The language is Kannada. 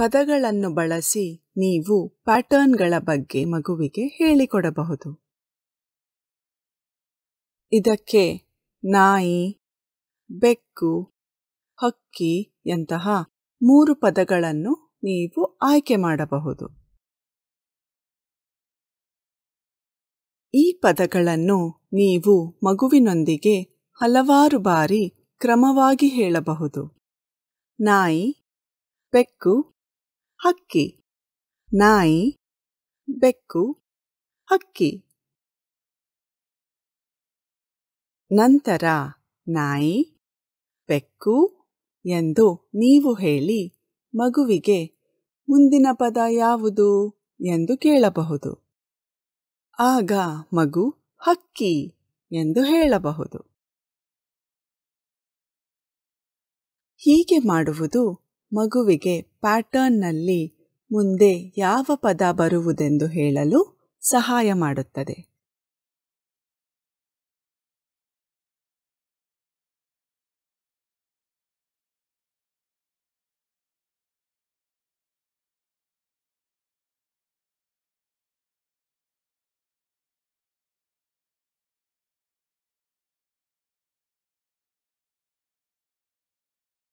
ಪದಗಳನ್ನು ಬಳಸಿ ನೀವು ಪ್ಯಾಟರ್ನ್ಗಳ ಬಗ್ಗೆ ಮಗುವಿಗೆ ಹೇಳಿಕೊಡಬಹುದು ಇದಕ್ಕೆ ನಾಯಿ ಬೆಕ್ಕು ಹಕ್ಕಿ ಎಂತಹ ಮೂರು ಪದಗಳನ್ನು ನೀವು ಆಯ್ಕೆ ಮಾಡಬಹುದು ಈ ಪದಗಳನ್ನು ನೀವು ಮಗುವಿನೊಂದಿಗೆ ಹಲವಾರು ಬಾರಿ ಕ್ರಮವಾಗಿ ಹೇಳಬಹುದು ನಾಯಿ ಬೆಕ್ಕು ಹಕ್ಕಿ ನಾಯಿ ಬೆಕ್ಕು ಹಕ್ಕಿ ನಂತರ ನಾಯಿ ಬೆಕ್ಕು ಎಂದು ನೀವು ಹೇಳಿ ಮಗುವಿಗೆ ಮುಂದಿನ ಪದ ಯಾವುದು ಎಂದು ಕೇಳಬಹುದು ಆಗ ಮಗು ಹಕ್ಕಿ ಎಂದು ಹೇಳಬಹುದು ಹೀಗೆ ಮಾಡುವುದು ಮಗುವಿಗೆ ಪ್ಯಾಟರ್ನ್ನಲ್ಲಿ ಮುಂದೆ ಯಾವ ಪದ ಬರುವುದೆಂದು ಹೇಳಲು ಸಹಾಯ ಮಾಡುತ್ತದೆ